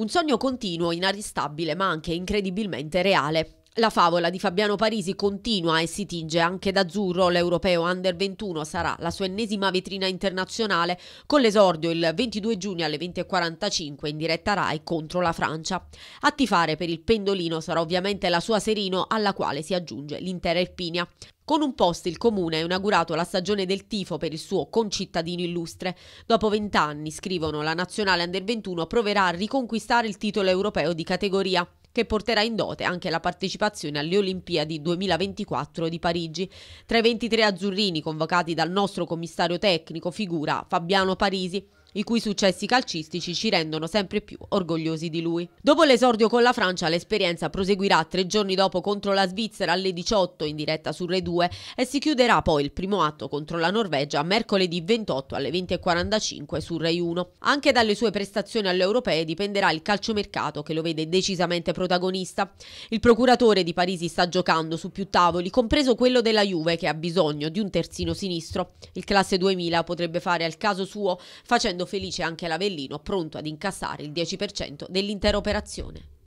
Un sogno continuo, inarrestabile, ma anche incredibilmente reale. La favola di Fabiano Parisi continua e si tinge anche d'azzurro. L'europeo Under 21 sarà la sua ennesima vetrina internazionale con l'esordio il 22 giugno alle 20.45 in diretta RAI contro la Francia. A tifare per il pendolino sarà ovviamente la sua Serino alla quale si aggiunge l'intera Irpinia. Con un post il comune ha inaugurato la stagione del tifo per il suo concittadino illustre. Dopo vent'anni, scrivono, la nazionale Under 21 proverà a riconquistare il titolo europeo di categoria che porterà in dote anche la partecipazione alle Olimpiadi 2024 di Parigi. Tra i 23 azzurrini convocati dal nostro commissario tecnico figura Fabiano Parisi, i cui successi calcistici ci rendono sempre più orgogliosi di lui. Dopo l'esordio con la Francia, l'esperienza proseguirà tre giorni dopo contro la Svizzera alle 18 in diretta su Re 2 e si chiuderà poi il primo atto contro la Norvegia mercoledì 28 alle 20.45 su Rai 1. Anche dalle sue prestazioni alle europee dipenderà il calciomercato che lo vede decisamente protagonista. Il procuratore di Parisi sta giocando su più tavoli, compreso quello della Juve che ha bisogno di un terzino sinistro. Il classe 2000 potrebbe fare al caso suo facendo felice anche l'Avellino, pronto ad incassare il 10% dell'intera operazione.